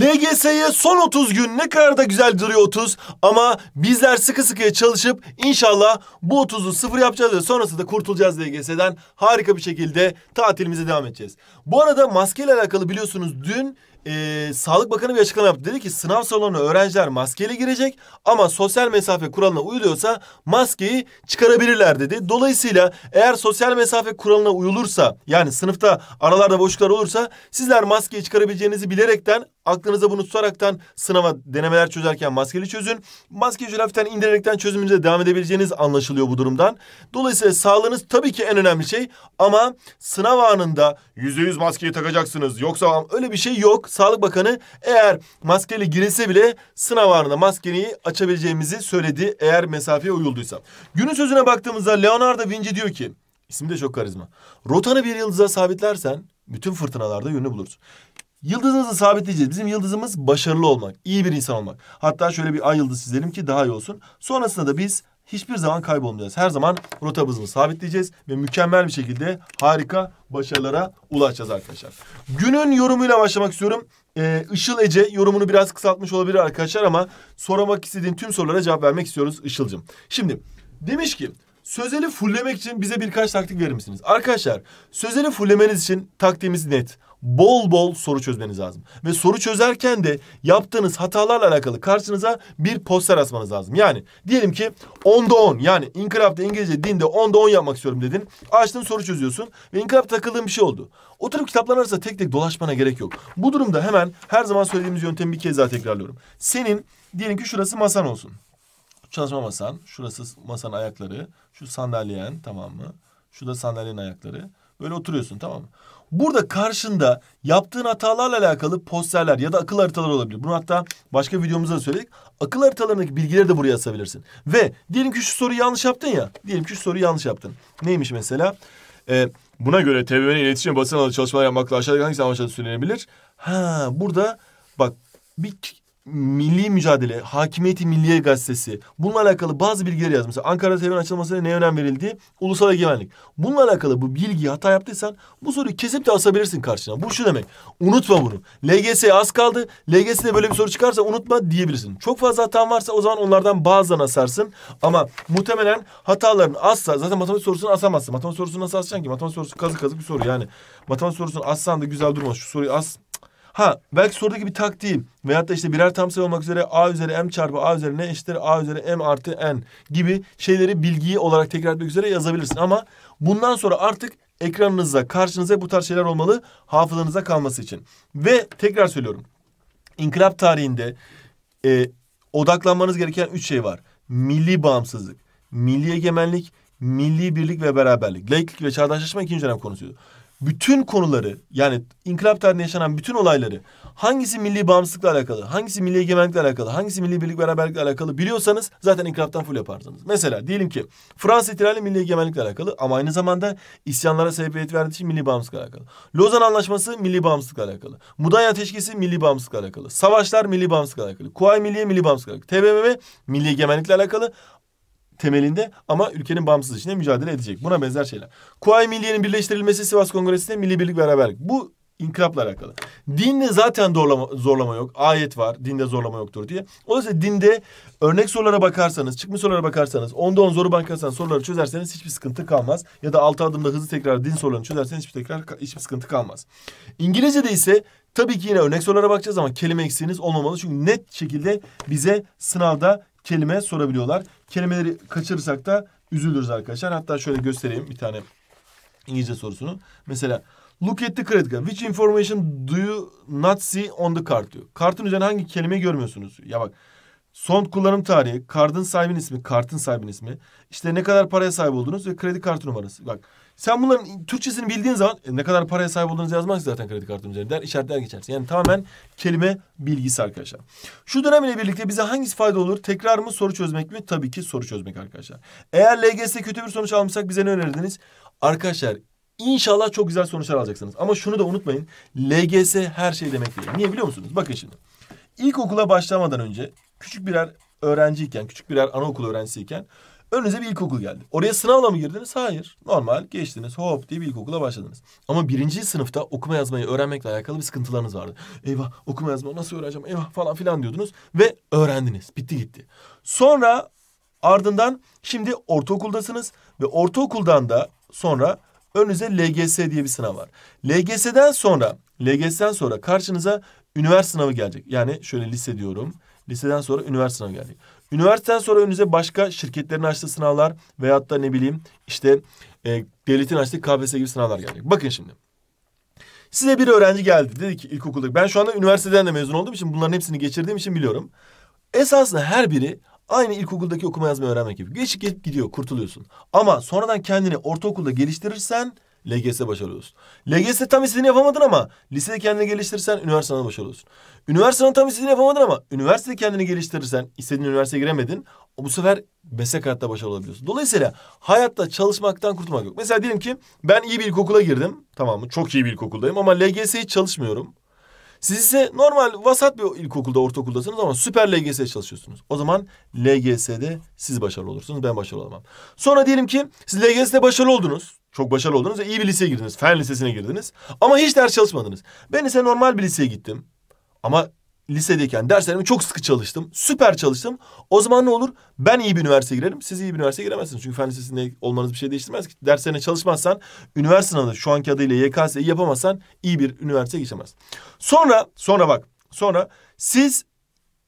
LGS'ye son 30 gün ne kadar da güzel duruyor 30 ama bizler sıkı sıkıya çalışıp inşallah bu 30'u sıfır yapacağız ve sonrasında kurtulacağız LGS'den harika bir şekilde tatilimize devam edeceğiz. Bu arada maskeyle alakalı biliyorsunuz dün e, Sağlık Bakanı bir açıklama yaptı. Dedi ki sınav salonuna öğrenciler maskeyle girecek ama sosyal mesafe kuralına uyuluyorsa maskeyi çıkarabilirler dedi. Dolayısıyla eğer sosyal mesafe kuralına uyulursa yani sınıfta aralarda boşluklar olursa sizler maskeyi çıkarabileceğinizi bilerekten aklınıza bunu tutaraktan sınava denemeler çözerken maskeli çözün. Maskeyi şöyle hafiften indirerekten çözümünüze devam edebileceğiniz anlaşılıyor bu durumdan. Dolayısıyla sağlığınız tabii ki en önemli şey ama sınav anında yüzde yüz maskeyi takacaksınız yoksa öyle bir şey yok. Sağlık Bakanı eğer maskeli girilse bile sınav anında maskeyi açabileceğimizi söyledi eğer mesafeye uyulduysa. Günün sözüne baktığımızda Leonardo Vinci diyor ki ismi de çok karizma. Rotanı bir yıldıza sabitlersen bütün fırtınalarda yönünü bulursun. Yıldızınızı sabitleyeceğiz. Bizim yıldızımız başarılı olmak, iyi bir insan olmak. Hatta şöyle bir ay yıldız çizelim ki daha iyi olsun. Sonrasında da biz hiçbir zaman kaybolmayacağız. Her zaman rotamızı sabitleyeceğiz ve mükemmel bir şekilde harika başarılara ulaşacağız arkadaşlar. Günün yorumuyla başlamak istiyorum. Ee, Işıl Ece yorumunu biraz kısaltmış olabilir arkadaşlar ama sormak istediğin tüm sorulara cevap vermek istiyoruz Işıl'cığım. Şimdi demiş ki sözeli fullemek için bize birkaç taktik verir misiniz? Arkadaşlar sözeli fullemeniz için taktiğimiz net bol bol soru çözmeniz lazım. Ve soru çözerken de yaptığınız hatalarla alakalı karşınıza bir poster asmanız lazım. Yani diyelim ki 10'da 10 yani inkılapta İngilizce dinde 10'da 10 yapmak istiyorum dedin. Açtın soru çözüyorsun ve inkılap takıldığın bir şey oldu. Oturup kitaplar arasında tek tek dolaşmana gerek yok. Bu durumda hemen her zaman söylediğimiz yöntemi bir kez daha tekrarlıyorum. Senin diyelim ki şurası masan olsun. Çalışma masan, şurası masanın ayakları, şu sandalyen tamam mı? Şu da sandalyenin ayakları. Böyle oturuyorsun tamam mı? Burada karşında yaptığın hatalarla alakalı posterler ya da akıl haritaları olabilir. Bunu hatta başka videomuzda da söyledik. Akıl haritalarındaki bilgileri de buraya asabilirsin. Ve diyelim ki şu soruyu yanlış yaptın ya. Diyelim ki şu soruyu yanlış yaptın. Neymiş mesela? Ee, buna göre TBMM'nin iletişim basın alanı çalışmalar yapmakla aşağıdaki hangisi amaçla söylenebilir? Ha burada bak bir milli mücadele, hakimiyeti milliye gazetesi. Bununla alakalı bazı bilgiler yazmış. Mesela Ankara Seviyen açılmasına ne önem verildi? Ulusal güvenlik. Bununla alakalı bu bilgiyi hata yaptıysan bu soruyu kesip de asabilirsin karşına. Bu şu demek. Unutma bunu. LGS az kaldı. LGS'de böyle bir soru çıkarsa unutma diyebilirsin. Çok fazla hatan varsa o zaman onlardan bazılarını asarsın. Ama muhtemelen hataların azsa zaten matematik sorusunu asamazsın. Matematik sorusunu nasıl asacaksın ki? Matematik sorusu kazık kazık bir soru yani. Matematik sorusunu assan da güzel durmaz. Şu soruyu as Ha belki sorudaki bir taktiğim veyahut da işte birer tam sayı olmak üzere a üzeri m çarpı a üzeri n eşittir a üzeri m artı n gibi şeyleri bilgiyi olarak tekrar etmek üzere yazabilirsin. Ama bundan sonra artık ekranınızda karşınıza bu tarz şeyler olmalı hafızanıza kalması için. Ve tekrar söylüyorum inkılap tarihinde e, odaklanmanız gereken üç şey var. Milli bağımsızlık, milli egemenlik, milli birlik ve beraberlik. Laiklik ve çağdaşlaşma ikinci dönem konusuydu bütün konuları yani inkılap tarihinde yaşanan bütün olayları hangisi milli bağımsızlıkla alakalı, hangisi milli egemenlikle alakalı, hangisi milli birlik beraberlikle alakalı biliyorsanız zaten inkılaptan full yaparsınız. Mesela diyelim ki Fransa ihtilali milli egemenlikle alakalı ama aynı zamanda isyanlara sebebiyet verdiği için milli bağımsızlıkla alakalı. Lozan Anlaşması milli bağımsızlıkla alakalı. Mudanya Teşkisi milli bağımsızlıkla alakalı. Savaşlar milli bağımsızlıkla alakalı. Kuay Milliye milli bağımsızlıkla alakalı. TBMM milli egemenlikle alakalı temelinde ama ülkenin bağımsız içinde mücadele edecek. Buna benzer şeyler. Kuvayi Milliye'nin birleştirilmesi Sivas Kongresi'nde milli birlik beraberlik. Bu inkılapla alakalı. Dinde zaten zorlama, zorlama yok. Ayet var. Dinde zorlama yoktur diye. O Dolayısıyla dinde örnek sorulara bakarsanız, çıkmış sorulara bakarsanız, onda on zoru bakarsanız soruları çözerseniz hiçbir sıkıntı kalmaz. Ya da altı adımda hızlı tekrar din sorularını çözerseniz hiçbir tekrar hiçbir sıkıntı kalmaz. İngilizce'de ise tabii ki yine örnek sorulara bakacağız ama kelime eksiğiniz olmamalı. Çünkü net şekilde bize sınavda kelime sorabiliyorlar. Kelimeleri kaçırırsak da üzülürüz arkadaşlar. Hatta şöyle göstereyim bir tane İngilizce sorusunu. Mesela look at the credit card. Which information do you not see on the card diyor. Kartın üzerine hangi kelime görmüyorsunuz? Ya bak son kullanım tarihi, kartın sahibinin ismi, kartın sahibinin ismi. İşte ne kadar paraya sahip oldunuz ve kredi kartı numarası. Bak sen bunların Türkçesini bildiğin zaman e, ne kadar paraya sahip olduğunuzu yazmak zaten kredi kartının üzerinde der. işaretler geçersin. Yani tamamen kelime bilgisi arkadaşlar. Şu dönem ile birlikte bize hangisi fayda olur? Tekrar mı soru çözmek mi? Tabii ki soru çözmek arkadaşlar. Eğer LGS kötü bir sonuç almışsak bize ne önerdiniz? Arkadaşlar inşallah çok güzel sonuçlar alacaksınız. Ama şunu da unutmayın. LGS her şey demek değil. Niye biliyor musunuz? Bakın şimdi. İlkokula başlamadan önce küçük birer öğrenciyken, küçük birer anaokul öğrencisiyken Önünüze bir ilkokul geldi. Oraya sınavla mı girdiniz? Hayır. Normal geçtiniz. Hop diye bir ilkokula başladınız. Ama birinci sınıfta okuma yazmayı öğrenmekle alakalı bir sıkıntılarınız vardı. Eyvah okuma yazmayı nasıl öğreneceğim eyvah falan filan diyordunuz. Ve öğrendiniz. Bitti gitti. Sonra ardından şimdi ortaokuldasınız. Ve ortaokuldan da sonra önünüze LGS diye bir sınav var. LGS'den sonra LGS'den sonra karşınıza üniversite sınavı gelecek. Yani şöyle lise diyorum. Liseden sonra üniversite sınavı gelecek. Üniversiteden sonra önünüze başka şirketlerin açtığı sınavlar veyahut da ne bileyim işte e, devletin açtığı KPSS gibi sınavlar gelecek. Bakın şimdi. Size bir öğrenci geldi. Dedi ki ilkokulda ben şu anda üniversiteden de mezun olduğum için bunların hepsini geçirdiğim için biliyorum. Esasında her biri aynı ilkokuldaki okuma yazma öğrenmek gibi. Geçip gidiyor kurtuluyorsun. Ama sonradan kendini ortaokulda geliştirirsen LGS başarılı olsun. LGS tam istediğini yapamadın ama lisede kendini geliştirirsen üniversitede başarılı olsun. Üniversitede tam istediğini yapamadın ama üniversitede kendini geliştirirsen istediğin üniversiteye giremedin. o Bu sefer meslek hayatta başarılı olabiliyorsun. Dolayısıyla hayatta çalışmaktan kurtulmak yok. Mesela diyelim ki ben iyi bir ilkokula girdim. Tamam mı? Çok iyi bir ilkokuldayım ama LGS'yi çalışmıyorum. Siz ise normal vasat bir ilkokulda, ortaokuldasınız ama süper LGS'ye çalışıyorsunuz. O zaman LGS'de siz başarılı olursunuz, ben başarılı olamam. Sonra diyelim ki siz LGS'de başarılı oldunuz. Çok başarılı oldunuz ve iyi bir liseye girdiniz. Fen lisesine girdiniz. Ama hiç ders çalışmadınız. Ben ise normal bir liseye gittim. Ama lisedeyken derslerimi çok sıkı çalıştım. Süper çalıştım. O zaman ne olur? Ben iyi bir üniversiteye girerim. Siz iyi bir üniversiteye giremezsiniz. Çünkü fen lisesinde olmanız bir şey değiştirmez ki. Derslerine çalışmazsan, üniversite sınavı şu anki adıyla YKS'yi yapamazsan iyi bir üniversiteye geçemez. Sonra, sonra bak. Sonra siz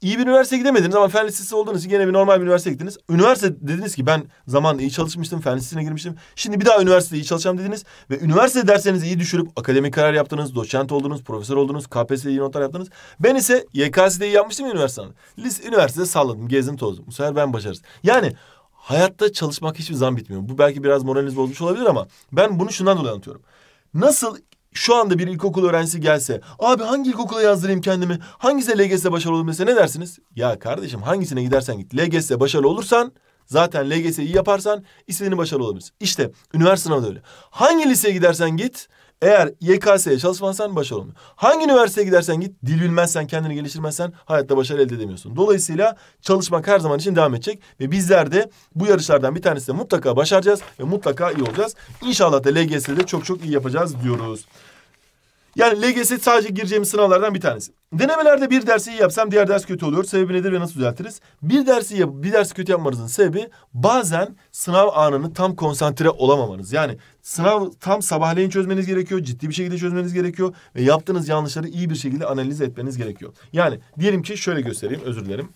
iyi bir üniversite gidemediniz ama fen lisesi olduğunuz için gene bir normal bir üniversite gittiniz. Üniversite dediniz ki ben zamanında iyi çalışmıştım, fen lisesine girmiştim. Şimdi bir daha üniversitede iyi çalışacağım dediniz. Ve üniversite derslerinizi iyi düşürüp akademik karar yaptınız, doçent oldunuz, profesör oldunuz, KPSS'de iyi notlar yaptınız. Ben ise YKS'de iyi yapmıştım ya üniversitede. Lise, üniversitede salladım, gezdim tozdum. Bu sefer ben başarız Yani hayatta çalışmak hiçbir zaman bitmiyor. Bu belki biraz moraliniz bozmuş olabilir ama ben bunu şundan dolayı anlatıyorum. Nasıl şu anda bir ilkokul öğrencisi gelse... ...abi hangi ilkokula yazdırayım kendimi? Hangisi LGS'de başarılı olur ne dersiniz? Ya kardeşim hangisine gidersen git. LGS'de başarılı olursan... Zaten LGS'yi yaparsan istediğini başarılı olabilirsin. İşte üniversite sınavı da öyle. Hangi liseye gidersen git eğer YKS'ye çalışmazsan başarılı olmuyor. Hangi üniversiteye gidersen git, dil bilmezsen, kendini geliştirmezsen hayatta başarı elde edemiyorsun. Dolayısıyla çalışmak her zaman için devam edecek ve bizler de bu yarışlardan bir tanesinde mutlaka başaracağız ve mutlaka iyi olacağız. İnşallah da LGS'de çok çok iyi yapacağız diyoruz. Yani LGS sadece gireceğimiz sınavlardan bir tanesi. Denemelerde bir dersi iyi yapsam diğer ders kötü oluyor. Sebebi nedir ve nasıl düzeltiriz? Bir dersi yap, bir dersi kötü yapmanızın sebebi bazen sınav anını tam konsantre olamamanız. Yani sınav tam sabahleyin çözmeniz gerekiyor. Ciddi bir şekilde çözmeniz gerekiyor. Ve yaptığınız yanlışları iyi bir şekilde analiz etmeniz gerekiyor. Yani diyelim ki şöyle göstereyim özür dilerim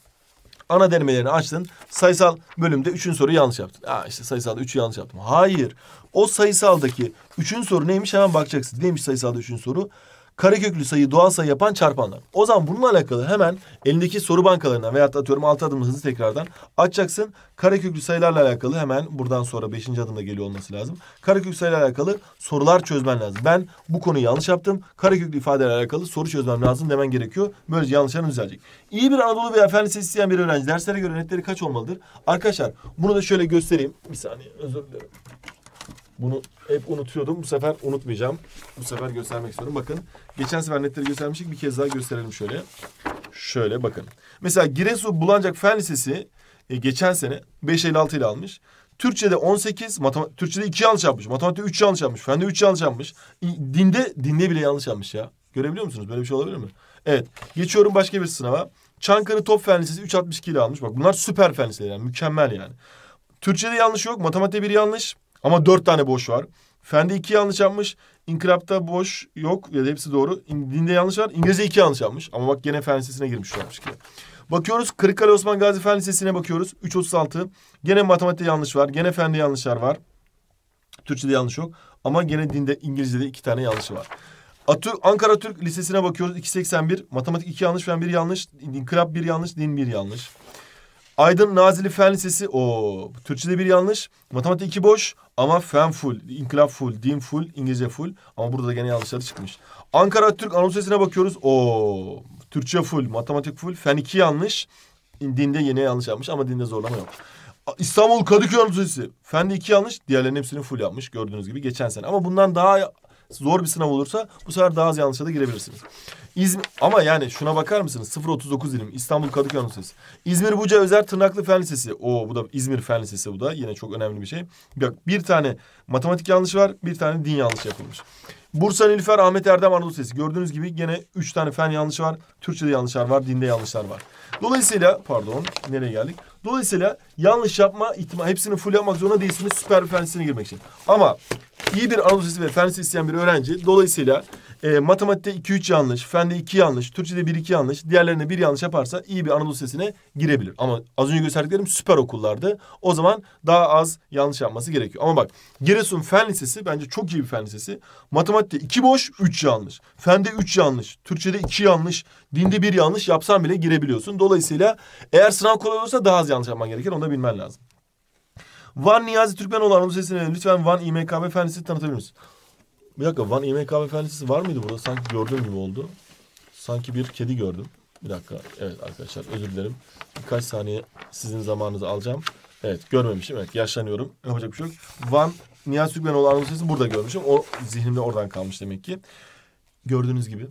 ana denemelerini açtın. Sayısal bölümde üçün soru yanlış yaptın. Aa işte sayısalda üçü yanlış yaptım. Hayır. O sayısaldaki üçün soru neymiş hemen bakacaksın. Neymiş sayısalda üçün soru? kareköklü sayı doğal sayı yapan çarpanlar. O zaman bununla alakalı hemen elindeki soru bankalarından veya atıyorum altı adımlı hızlı tekrardan açacaksın. Kareköklü sayılarla alakalı hemen buradan sonra beşinci adımda geliyor olması lazım. Kareköklü sayılarla alakalı sorular çözmen lazım. Ben bu konuyu yanlış yaptım. Kareköklü ifadelerle alakalı soru çözmem lazım demen gerekiyor. Böylece yanlışların düzelecek. İyi bir Anadolu bir fen lisesi isteyen bir öğrenci derslere göre netleri kaç olmalıdır? Arkadaşlar bunu da şöyle göstereyim. Bir saniye özür dilerim. Bunu hep unutuyordum. Bu sefer unutmayacağım. Bu sefer göstermek istiyorum. Bakın geçen sefer netleri göstermiştik. Bir kez daha gösterelim şöyle. Şöyle bakın. Mesela Giresun Bulancak Fen Lisesi e, geçen sene 5.56 ile almış. Türkçe'de 18, matematik, Türkçe'de 2 yanlış yapmış. Matematikte 3 yanlış yapmış. Fende 3 yanlış yapmış. Dinde, dinde bile yanlış yapmış ya. Görebiliyor musunuz? Böyle bir şey olabilir mi? Evet. Geçiyorum başka bir sınava. Çankırı Top Fen Lisesi 3.62 ile almış. Bak bunlar süper fen liseleri yani. Mükemmel yani. Türkçe'de yanlış yok. Matematikte bir yanlış. Ama dört tane boş var. Fende iki yanlış yapmış. İnkılapta boş yok ya da hepsi doğru. Dinde yanlış var. İngilizce iki yanlış yapmış. Ama bak gene Fen Lisesi'ne girmiş şu ki. Bakıyoruz Kırıkkale Osman Gazi Fen Lisesi'ne bakıyoruz. 3.36. Gene matematikte yanlış var. Gene fende yanlışlar var. Türkçe'de yanlış yok. Ama gene dinde İngilizce'de iki tane yanlış var. Atü, Ankara Türk Lisesi'ne bakıyoruz. 2.81. Matematik iki yanlış, fen bir yanlış. İnkılap bir yanlış, din bir yanlış. Aydın Nazilli Fen Lisesi. o Türkçe'de bir yanlış. Matematik iki boş. Ama fen full, inkılap full, din full, İngilizce full. Ama burada da gene yanlışları çıkmış. Ankara Türk Anadolu Lisesi'ne bakıyoruz. o Türkçe full, matematik full. Fen iki yanlış. Dinde yine yanlış yapmış ama dinde zorlama yok. İstanbul Kadıköy Anadolu Lisesi. de iki yanlış. Diğerlerinin hepsini full yapmış gördüğünüz gibi geçen sene. Ama bundan daha zor bir sınav olursa bu sefer daha az yanlışa da girebilirsiniz. İzmir ama yani şuna bakar mısınız? 0.39 dilim İstanbul Kadıköy Anadolu Lisesi. İzmir Buca Özer Tırnaklı Fen Lisesi. Oo bu da İzmir Fen Lisesi bu da yine çok önemli bir şey. Bak bir tane matematik yanlışı var, bir tane din yanlışı yapılmış. Bursa Nilüfer Ahmet Erdem Anadolu Sesi Gördüğünüz gibi gene üç tane fen yanlışı var. Türkçede yanlışlar var, dinde yanlışlar var. Dolayısıyla pardon nereye geldik? Dolayısıyla yanlış yapma ihtimali hepsini full yapmak zorunda değilsiniz süper bir fen girmek için. Ama iyi bir Anadolu Sesi ve fen isteyen bir öğrenci dolayısıyla e, matematikte 2-3 yanlış, fende 2 yanlış, Türkçe'de 1-2 yanlış, diğerlerine 1 yanlış yaparsa iyi bir Anadolu Lisesi'ne girebilir. Ama az önce gösterdiklerim süper okullardı. O zaman daha az yanlış yapması gerekiyor. Ama bak Giresun Fen Lisesi bence çok iyi bir fen lisesi. Matematikte 2 boş, 3 yanlış. Fende 3 yanlış, Türkçe'de 2 yanlış, dinde 1 yanlış yapsan bile girebiliyorsun. Dolayısıyla eğer sınav kolay olursa daha az yanlış yapman gereken Onu da bilmen lazım. Van Niyazi Türkmen Anadolu Lisesi'ne lütfen Van İMKB Fen Lisesi tanıtabilir misiniz? Bir dakika Van İMK Beyefendisi var mıydı burada? Sanki gördüğüm gibi oldu. Sanki bir kedi gördüm. Bir dakika. Evet arkadaşlar özür dilerim. Birkaç saniye sizin zamanınızı alacağım. Evet görmemişim. Evet yaşlanıyorum. Yapacak bir şey yok. Van Nihat Sükmenoğlu Anadolu Sesi burada görmüşüm. O zihnimde oradan kalmış demek ki. Gördüğünüz gibi.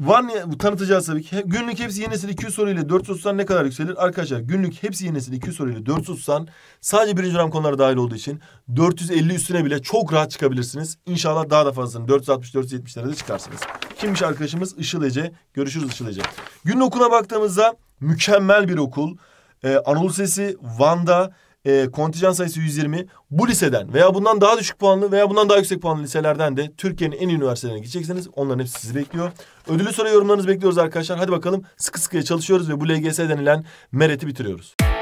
Van tanıtacağız tabii ki. Günlük hepsi yenisini 200 400 430'dan ne kadar yükselir? Arkadaşlar günlük hepsi yenisini 200 400 430'dan sadece birinci dönem konuları dahil olduğu için 450 üstüne bile çok rahat çıkabilirsiniz. İnşallah daha da fazlasını 460-470'lere de çıkarsınız. Kimmiş arkadaşımız? Işıl Ece. Görüşürüz Işıl Ece. günlük okuna baktığımızda mükemmel bir okul. Ee, Anadolu Sesi Van'da e, kontijan sayısı 120 bu liseden veya bundan daha düşük puanlı veya bundan daha yüksek puanlı liselerden de Türkiye'nin en iyi üniversitelerine gidecekseniz Onların hepsi sizi bekliyor. Ödülü soru yorumlarınızı bekliyoruz arkadaşlar. Hadi bakalım sıkı sıkıya çalışıyoruz ve bu LGS denilen mereti bitiriyoruz.